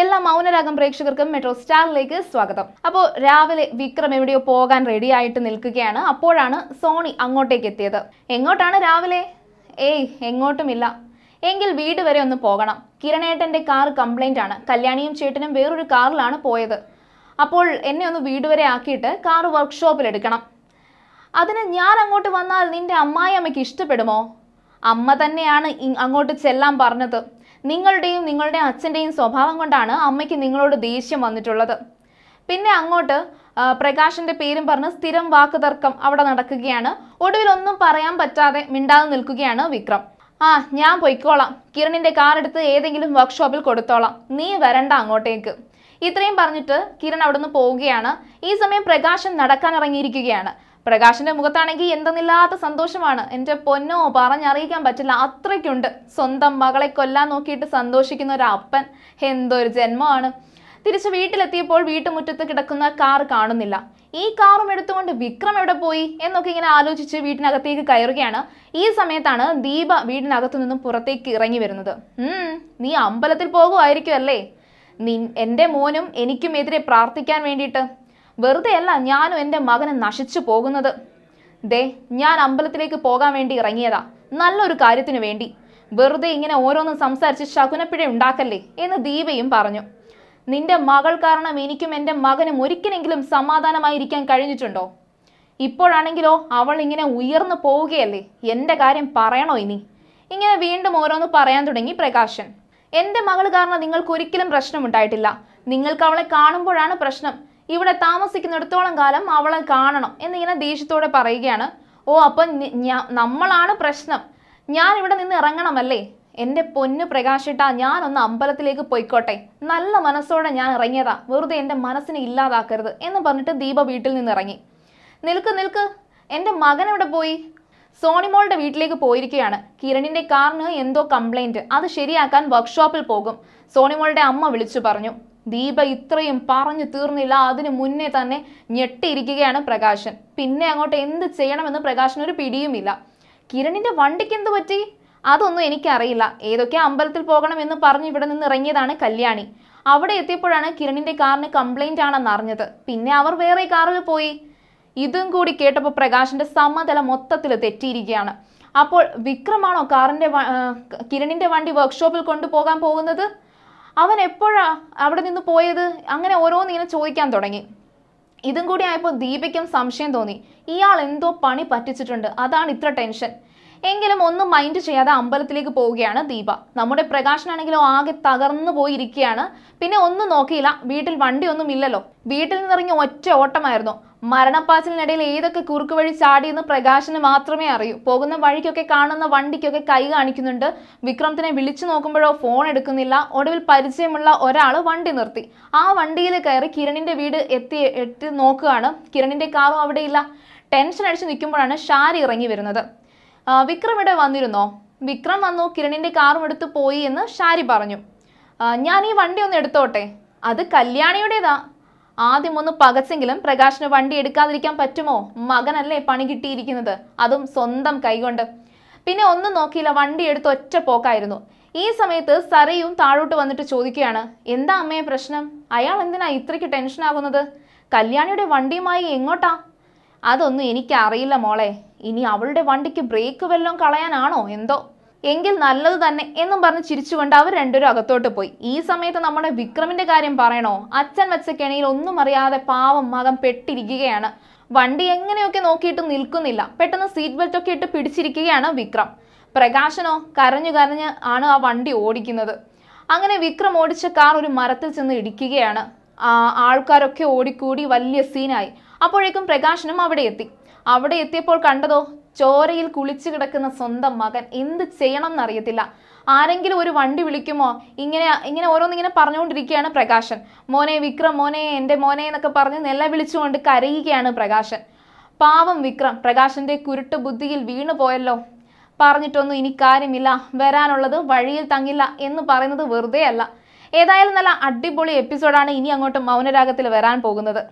എല്ലാ മൗനരാഗം പ്രേക്ഷകർക്കും മെട്രോ സ്റ്റാറിലേക്ക് സ്വാഗതം അപ്പോൾ രാവിലെ വിക്രം എവിടെയോ പോകാൻ റെഡി ആയിട്ട് നിൽക്കുകയാണ് അപ്പോഴാണ് സോണി അങ്ങോട്ടേക്ക് എത്തിയത് എങ്ങോട്ടാണ് രാവിലെ ഏയ് എങ്ങോട്ടുമില്ല എങ്കിൽ വീട് വരെ ഒന്ന് പോകണം കിരണേട്ടൻ്റെ കാർ കംപ്ലൈൻ്റ് ആണ് കല്യാണിയും ചേട്ടനും വേറൊരു കാറിലാണ് പോയത് അപ്പോൾ എന്നെ ഒന്ന് വീട് വരെ ആക്കിയിട്ട് കാർ വർക്ക്ഷോപ്പിൽ എടുക്കണം അതിന് ഞാൻ അങ്ങോട്ട് വന്നാൽ നിന്റെ അമ്മായി അമ്മയ്ക്ക് ഇഷ്ടപ്പെടുമോ അമ്മ തന്നെയാണ് അങ്ങോട്ട് ചെല്ലാൻ പറഞ്ഞത് നിങ്ങളുടെയും നിങ്ങളുടെ അച്ഛൻ്റെയും സ്വഭാവം കൊണ്ടാണ് അമ്മയ്ക്ക് നിങ്ങളോട് ദേഷ്യം വന്നിട്ടുള്ളത് പിന്നെ അങ്ങോട്ട് പ്രകാശിന്റെ പേരും പറഞ്ഞ് സ്ഥിരം വാക്കുതർക്കം അവിടെ നടക്കുകയാണ് ഒടുവിൽ ഒന്നും പറയാൻ പറ്റാതെ മിണ്ടാതെ നിൽക്കുകയാണ് വിക്രം ആ ഞാൻ പൊയ്ക്കോളാം കിരണിന്റെ കാർ എടുത്ത് ഏതെങ്കിലും വർക്ക്ഷോപ്പിൽ കൊടുത്തോളാം നീ വരണ്ട അങ്ങോട്ടേക്ക് ഇത്രയും പറഞ്ഞിട്ട് കിരൺ നിന്ന് പോവുകയാണ് ഈ സമയം പ്രകാശൻ നടക്കാൻ ഇറങ്ങിയിരിക്കുകയാണ് പ്രകാശിന്റെ മുഖത്താണെങ്കിൽ എന്തെന്നില്ലാത്ത സന്തോഷമാണ് എൻ്റെ പൊന്നോ പറഞ്ഞറിയിക്കാൻ പറ്റില്ല അത്രയ്ക്കുണ്ട് സ്വന്തം മകളെ കൊല്ലാൻ നോക്കിയിട്ട് സന്തോഷിക്കുന്ന ഒരു അപ്പൻ എന്തൊരു ജന്മമാണ് തിരിച്ച് വീട്ടിലെത്തിയപ്പോൾ വീട്ടുമുറ്റത്ത് കിടക്കുന്ന കാർ കാണുന്നില്ല ഈ കാറും എടുത്തുകൊണ്ട് വിക്രം എവിടെ പോയി എന്നൊക്കെ ഇങ്ങനെ ആലോചിച്ച് വീട്ടിനകത്തേക്ക് കയറുകയാണ് ഈ സമയത്താണ് ദീപ വീടിനകത്തു നിന്നും പുറത്തേക്ക് ഇറങ്ങി വരുന്നത് നീ അമ്പലത്തിൽ പോകുമായിരിക്കും അല്ലേ നിൻ എൻ്റെ മോനും എനിക്കും എതിരെ പ്രാർത്ഥിക്കാൻ വേണ്ടിയിട്ട് വെറുതെയല്ല ഞാനും എൻ്റെ മകനെ നശിച്ചു പോകുന്നത് ദേ ഞാൻ അമ്പലത്തിലേക്ക് പോകാൻ വേണ്ടി ഇറങ്ങിയതാ നല്ലൊരു കാര്യത്തിനു വേണ്ടി വെറുതെ ഇങ്ങനെ ഓരോന്നും സംസാരിച്ച് ശകുനപ്പിഴ ഉണ്ടാക്കല്ലേ എന്ന് ദീപയും പറഞ്ഞു നിന്റെ മകൾ കാരണം എനിക്കും എൻ്റെ മകനും ഒരിക്കലെങ്കിലും സമാധാനമായിരിക്കാൻ കഴിഞ്ഞിട്ടുണ്ടോ ഇപ്പോഴാണെങ്കിലോ അവൾ ഇങ്ങനെ ഉയർന്നു പോവുകയല്ലേ എൻ്റെ കാര്യം പറയണോ ഇനി ഇങ്ങനെ വീണ്ടും ഓരോന്ന് പറയാൻ തുടങ്ങി പ്രകാശൻ എൻ്റെ മകൾ കാരണം നിങ്ങൾക്ക് ഒരിക്കലും പ്രശ്നമുണ്ടായിട്ടില്ല നിങ്ങൾക്ക് അവളെ കാണുമ്പോഴാണ് പ്രശ്നം ഇവിടെ താമസിക്കുന്നിടത്തോളം കാലം അവളെ കാണണം എന്നിങ്ങനെ ദേഷ്യത്തോടെ പറയുകയാണ് ഓ അപ്പം നമ്മളാണ് പ്രശ്നം ഞാൻ ഇവിടെ നിന്ന് ഇറങ്ങണമല്ലേ എൻ്റെ പൊന്നു പ്രകാശിട്ട ഞാനൊന്ന് അമ്പലത്തിലേക്ക് പോയിക്കോട്ടെ നല്ല മനസ്സോടെ ഞാൻ ഇറങ്ങിയതാ വെറുതെ എൻ്റെ മനസ്സിനെ ഇല്ലാതാക്കരുത് എന്ന് പറഞ്ഞിട്ട് ദീപ വീട്ടിൽ നിന്ന് ഇറങ്ങി നിൽക്ക് നിൽക്ക് എൻ്റെ മകൻ എവിടെ പോയി സോണിമോളുടെ വീട്ടിലേക്ക് പോയിരിക്കുകയാണ് കിരണിൻ്റെ കാറിന് എന്തോ കംപ്ലൈൻറ്റ് അത് ശരിയാക്കാൻ വർക്ക്ഷോപ്പിൽ പോകും സോണിമോളുടെ അമ്മ വിളിച്ചു പറഞ്ഞു ദീപ ഇത്രയും പറഞ്ഞു തീർന്നില്ല അതിന് മുന്നേ തന്നെ ഞെട്ടിയിരിക്കുകയാണ് പ്രകാശൻ പിന്നെ അങ്ങോട്ട് എന്ത് ചെയ്യണമെന്ന് പ്രകാശന് ഒരു പിടിയുമില്ല കിരണിന്റെ വണ്ടിക്ക് എന്ത് പറ്റി അതൊന്നും എനിക്കറിയില്ല ഏതൊക്കെ അമ്പലത്തിൽ എന്ന് പറഞ്ഞ് ഇവിടെ നിന്ന് ഇറങ്ങിയതാണ് കല്യാണി അവിടെ എത്തിയപ്പോഴാണ് കിരണിന്റെ കാറിന് കംപ്ലൈന്റ് ആണെന്ന് അറിഞ്ഞത് പിന്നെ അവർ വേറെ കാറിൽ പോയി ഇതും കൂടി കേട്ടപ്പോൾ പ്രകാശിന്റെ സമതല മൊത്തത്തിൽ തെറ്റിയിരിക്കുകയാണ് അപ്പോൾ വിക്രമാണോ കാറിന്റെ കിരണിന്റെ വണ്ടി വർക്ക്ഷോപ്പിൽ കൊണ്ടുപോകാൻ പോകുന്നത് അവൻ എപ്പോഴാ അവിടെ നിന്ന് പോയത് അങ്ങനെ ഓരോന്ന് ഇങ്ങനെ ചോദിക്കാൻ തുടങ്ങി ഇതും കൂടി ആയപ്പോൾ ദീപയ്ക്കും സംശയം തോന്നി ഇയാൾ എന്തോ പണി പറ്റിച്ചിട്ടുണ്ട് അതാണ് ഇത്ര ടെൻഷൻ എങ്കിലും ഒന്നും മൈൻഡ് ചെയ്യാതെ അമ്പലത്തിലേക്ക് പോവുകയാണ് ദീപ നമ്മുടെ പ്രകാശനാണെങ്കിലും ആകെ തകർന്നു പോയിരിക്കുകയാണ് പിന്നെ ഒന്നും നോക്കിയില്ല വീട്ടിൽ വണ്ടിയൊന്നും ഇല്ലല്ലോ വീട്ടിൽ നിന്നിറങ്ങിയ ഒറ്റ ഓട്ടമായിരുന്നു മരണപ്പാച്ചിലിനിടയിൽ ഏതൊക്കെ കുറുക്കു വഴി ചാടിയെന്ന് പ്രകാശന് മാത്രമേ അറിയൂ പോകുന്ന വഴിക്കൊക്കെ കാണുന്ന വണ്ടിക്കൊക്കെ കൈ കാണിക്കുന്നുണ്ട് വിക്രമത്തിനെ വിളിച്ചു നോക്കുമ്പോഴോ ഫോൺ എടുക്കുന്നില്ല ഒടുവിൽ പരിചയമുള്ള ഒരാൾ വണ്ടി നിർത്തി ആ വണ്ടിയിൽ കയറി കിരണിന്റെ വീട് എത്തി എത്തി നോക്കുകയാണ് കിരണിന്റെ കാറും അവിടെയില്ല ടെൻഷൻ അടിച്ച് നിൽക്കുമ്പോഴാണ് ഷാരി ഇറങ്ങി വരുന്നത് വിക്രം ഇവിടെ വന്നിരുന്നോ വിക്രം വന്നു കിരണിൻ്റെ കാറും എടുത്ത് പോയി എന്ന് ഷാരി പറഞ്ഞു ഞാൻ ഈ വണ്ടി ഒന്ന് എടുത്തോട്ടെ അത് കല്യാണിയുടേതാ ആദ്യം ഒന്ന് പകച്ചെങ്കിലും പ്രകാശിന് വണ്ടി എടുക്കാതിരിക്കാൻ പറ്റുമോ മകനല്ലേ പണി കിട്ടിയിരിക്കുന്നത് അതും സ്വന്തം കൈകൊണ്ട് പിന്നെ ഒന്നും നോക്കിയില്ല വണ്ടി എടുത്ത് ഒറ്റ പോക്കായിരുന്നു ഈ സമയത്ത് സരയും താഴോട്ട് വന്നിട്ട് ചോദിക്കുകയാണ് എന്താ അമ്മയെ പ്രശ്നം അയാൾ എന്തിനാ ഇത്രയ്ക്ക് ടെൻഷൻ ആകുന്നത് കല്യാണിയുടെ വണ്ടിയുമായി എങ്ങോട്ടാ അതൊന്നും എനിക്കറിയില്ല മോളെ ഇനി അവളുടെ വണ്ടിക്ക് ബ്രേക്ക് വല്ലതും കളയാനാണോ എന്തോ എങ്കിൽ നല്ലത് തന്നെ എന്നും പറഞ്ഞ് ചിരിച്ചുകൊണ്ട് അവർ രണ്ടുപേരും അകത്തോട്ട് പോയി ഈ സമയത്ത് നമ്മുടെ വിക്രമിന്റെ കാര്യം പറയണോ അച്ഛൻ വെച്ച കെണിയിൽ ഒന്നും അറിയാതെ പാവം മകം പെട്ടിരിക്കുകയാണ് വണ്ടി എങ്ങനെയൊക്കെ നോക്കിയിട്ട് നിൽക്കുന്നില്ല പെട്ടെന്ന് സീറ്റ് ബെൽറ്റ് ഒക്കെ ഇട്ട് പിടിച്ചിരിക്കുകയാണ് വിക്രം പ്രകാശനോ കരഞ്ഞു കരഞ്ഞ് ആണ് ആ വണ്ടി ഓടിക്കുന്നത് അങ്ങനെ വിക്രം ഓടിച്ച കാർ ഒരു മരത്തിൽ ചെന്ന് ഇടിക്കുകയാണ് ആൾക്കാരൊക്കെ ഓടിക്കൂടി വലിയ സീനായി അപ്പോഴേക്കും പ്രകാശനും അവിടെ എത്തി അവിടെ എത്തിയപ്പോൾ കണ്ടതോ ചോരയിൽ കുളിച്ചു കിടക്കുന്ന സ്വന്തം മകൻ എന്ത് ചെയ്യണം എന്നറിയത്തില്ല ആരെങ്കിലും ഒരു വണ്ടി വിളിക്കുമോ ഇങ്ങനെ ഇങ്ങനെ ഓരോന്നിങ്ങനെ പറഞ്ഞുകൊണ്ടിരിക്കുകയാണ് പ്രകാശൻ മോനെ വിക്രം മോനെ എൻ്റെ മോനെ എന്നൊക്കെ പറഞ്ഞ് നില വിളിച്ചുകൊണ്ട് കരയുകയാണ് പ്രകാശൻ പാവം വിക്രം പ്രകാശൻ്റെ കുരുട്ട് ബുദ്ധിയിൽ വീണു പോയല്ലോ പറഞ്ഞിട്ടൊന്നും ഇനി കാര്യമില്ല വരാനുള്ളത് വഴിയിൽ തങ്ങില്ല എന്ന് പറയുന്നത് വെറുതെ അല്ല ഏതായാലും നല്ല അടിപൊളി എപ്പിസോഡാണ് ഇനി അങ്ങോട്ട് മൗനരാഗത്തിൽ വരാൻ പോകുന്നത്